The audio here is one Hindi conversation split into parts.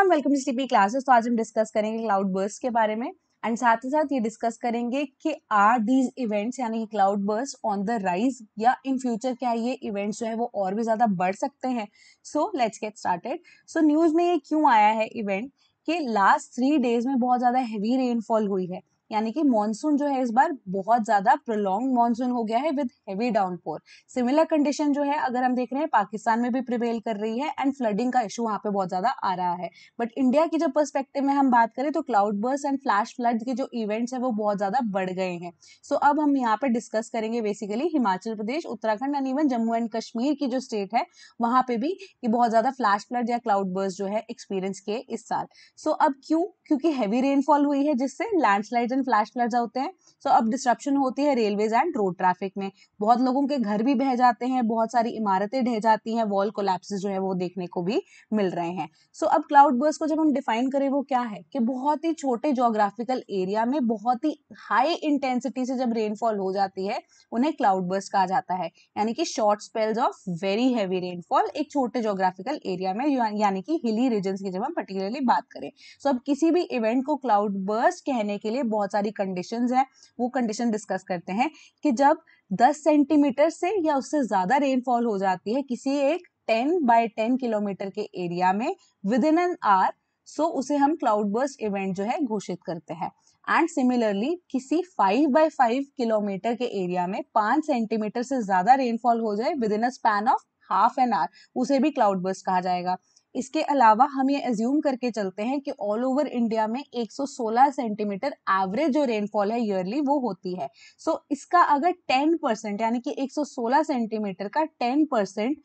everyone welcome to CP classes तो आज हम डिस्कस करेंगे क्लाउड बर्स के बारे में एंड साथ ही साथ ये डिस्कस करेंगे कि आर दीज इवेंट्स यानी कि cloud burst on the rise या इन फ्यूचर क्या ये इवेंट्स जो है वो और भी ज़्यादा बढ़ सकते हैं so let's get started so news में ये क्यों आया है इवेंट कि लास्ट थ्री डेज में बहुत ज़्यादा हैवी रेनफॉल हुई है यानी कि मानसून जो है इस बार बहुत ज्यादा प्रोलॉन्ग मानसून हो गया है with heavy downpour similar condition जो है अगर हम देख रहे हैं पाकिस्तान में भी प्रिवेल कर रही है एंड फ्लडिंग का इशू वहाँ पे बहुत ज्यादा आ रहा है बट इंडिया की जब परस्पेक्टिव में हम बात करें तो cloud burst and flash flood के जो इवेंट्स है वो बहुत ज्यादा बढ़ गए हैं सो so, अब हम यहाँ पे डिस्कस करेंगे basically Himachal Pradesh Uttarakhand and even Jammu and Kashmir की जो स्टेट है वहां पे भी ये बहुत ज्यादा फ्लैश फ्लड या क्लाउड बर्स जो है एक्सपीरियंस किए इस साल सो so, अब क्यों क्योंकि हैवी रेनफॉल हुई है जिससे लैंडस्लाइड एंड फ्लैश फ्लड्स होते हैं सो अब डिस्ट्रप्शन होती है रेलवेज एंड रोड ट्रैफिक में बहुत लोगों के घर भी बह जाते हैं बहुत सारी इमारतें ढह जाती हैं वॉल कोलैप्सेस जो है वो देखने को भी मिल रहे हैं सो अब क्लाउड बर्स को जब हम डिफाइन करें वो क्या है कि बहुत ही छोटे जोग्राफिकल एरिया में बहुत ही हाई इंटेंसिटी से जब रेनफॉल हो जाती है उन्हें क्लाउड बर्स कहा जाता है यानी कि short spells of very heavy rainfall एक छोटे जोग्राफिकल एरिया में यानी कि हिली रीजन की जब हम पर्टिकुलरली बात करें सो so, अब किसी भी इवेंट को क्लाउड बर्स कहने के लिए बहुत बहुत सारी कंडीशन है वो कंडीशन डिस्कस करते हैं कि जब 10 सेंटीमीटर से या उससे ज़्यादा रेनफॉल हो जाती है किसी एक 10 बाय 10 किलोमीटर के एरिया में within an hour so उसे हम क्लाउड बर्स्ट इवेंट जो है घोषित करते हैं एंड सिमिलरली किसी 5 बाय 5 किलोमीटर के एरिया में 5 सेंटीमीटर से ज़्यादा रेनफॉल हो जाए within a span of half an hour उसे भी क्लाउड बर्स्ट कहा जाएगा इसके अलावा हम ये एज्यूम करके चलते हैं कि ऑल ओवर इंडिया में 116 सेंटीमीटर एवरेज जो रेनफॉल है ईयरली वो होती है सो so, इसका अगर 10 परसेंट यानी कि 116 सेंटीमीटर का 10 परसेंट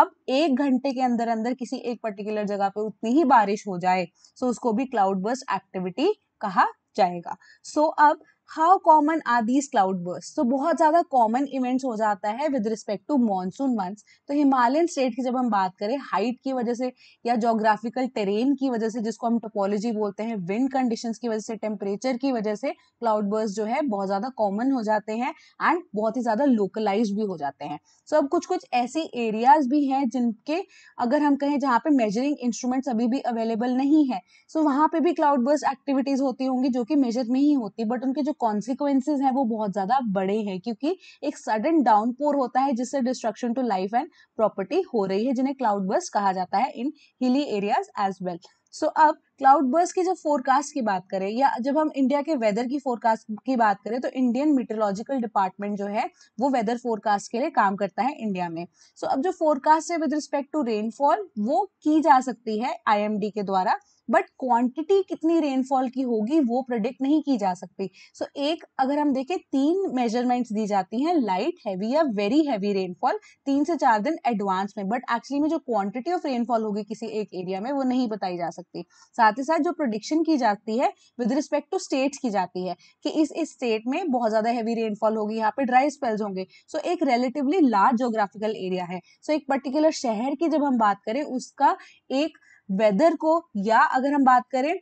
अब एक घंटे के अंदर अंदर किसी एक पर्टिकुलर जगह पे उतनी ही बारिश हो जाए सो so, उसको भी क्लाउड बस्ट एक्टिविटी कहा जाएगा सो so, अब how common are these cloud burst तो बहुत ज़्यादा कॉमन इवेंट्स हो जाता है with respect to monsoon months तो हिमालयन स्टेट की जब हम बात करें हाइट की वजह से या जोग्राफिकल टेरेन की वजह से जिसको हम टोपोलॉजी बोलते हैं विंड कंडीशन की वजह से टेम्परेचर की वजह से क्लाउड बर्स जो है बहुत ज़्यादा कॉमन हो जाते हैं एंड बहुत ही ज़्यादा लोकलाइज भी हो जाते हैं सो so, अब कुछ कुछ ऐसे एरियाज भी हैं जिनके अगर हम कहें जहाँ पे मेजरिंग इंस्ट्रूमेंट्स अभी भी अवेलेबल नहीं है सो तो so, वहाँ पे भी क्लाउड बर्स एक्टिविटीज होती होंगी जो कि मेजर नहीं होती बट उनके जो कॉन्सिक्वेंसेज हैं वो बहुत ज़्यादा बड़े हैं क्योंकि एक सडन डाउन होता है जिससे destruction to life and property हो रही है जिन्हें क्लाउड बस्ट कहा जाता है इन hilly areas as well so अब क्लाउड बर्स्ट की जब फोरकास्ट की बात करें या जब हम इंडिया के वेदर की फोरकास्ट की बात करें तो इंडियन मीटरोलॉजिकल डिपार्टमेंट जो है वो वेदर फोरकास्ट के लिए काम करता है इंडिया में सो so, अब जो फोरकास्ट है विद रिस्पेक्ट टू रेनफॉल वो की जा सकती है आईएमडी के द्वारा बट क्वांटिटी कितनी रेनफॉल की होगी वो प्रोडिक्ट नहीं की जा सकती सो so, एक अगर हम देखें तीन मेजरमेंट्स दी जाती हैं लाइट हैवी या वेरी हैवी रेनफॉल तीन से चार दिन एडवांस में बट एक्चुअली में जो क्वांटिटी ऑफ रेनफॉल होगी किसी एक एरिया में वो नहीं बताई जा सकती साथ ही साथ जो प्रोडिक्शन की जाती है विद रिस्पेक्ट टू स्टेट्स की जाती है कि इस इस स्टेट में बहुत ज़्यादा हैवी रेनफॉल होगी यहाँ पे ड्राई स्पेल्स होंगे सो एक रिलेटिवली लार्ज जोग्राफिकल एरिया है सो एक पर्टिकुलर शहर की जब हम बात करें उसका एक वेदर को या अगर हम बात करें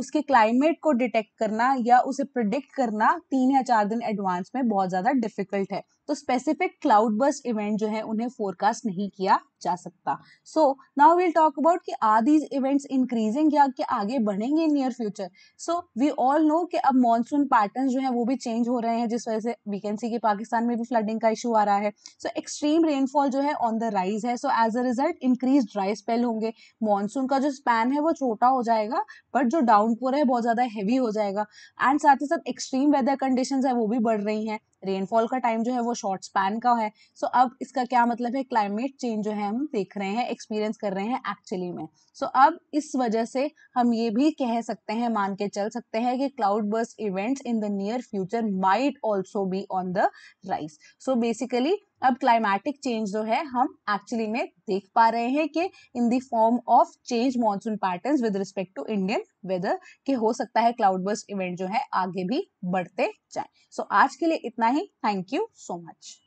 उसके क्लाइमेट को डिटेक्ट करना या उसे प्रिडिक्ट करना तीन या चार दिन एडवांस में बहुत ज़्यादा डिफिकल्ट है तो स्पेसिफिक क्लाउड बर्स्ट इवेंट जो है उन्हें फोरकास्ट नहीं किया जा सकता so now will talk about कि आर दीज इवेंट्स इंक्रीजिंग या कि आगे बढ़ेंगे in near future so we all know कि अब मॉनसून पैटर्न जो है वो भी चेंज हो रहे हैं जिस वजह से वी कैन सी कि पाकिस्तान में भी फ्लडिंग का इशू आ रहा है सो एक्सट्रीम रेनफॉल जो है ऑन द राइज है so as a result increase dry spell होंगे मानसून का जो स्पैन है वो छोटा हो जाएगा बट जो डाउनपोर है बहुत ज़्यादा हैवी हो जाएगा एंड साथ ही साथ एक्सट्रीम वेदर कंडीशन है वो भी बढ़ रही हैं रेनफॉल का टाइम जो है वो शॉर्ट स्पैन का है सो so, अब इसका क्या मतलब है क्लाइमेट चेंज जो है हम देख रहे हैं एक्सपीरियंस कर रहे हैं एक्चुअली में सो so, अब इस वजह से हम ये भी कह सकते हैं मान के चल सकते हैं कि cloud burst events in the near future might also be on the rise so basically अब क्लाइमेटिक चेंज जो है हम एक्चुअली में देख पा रहे हैं कि in the form of change monsoon pattern with respect to Indian weather के हो सकता है बर्स्ट इवेंट जो है आगे भी बढ़ते जाए सो so, आज के लिए इतना ही थैंक यू सो मच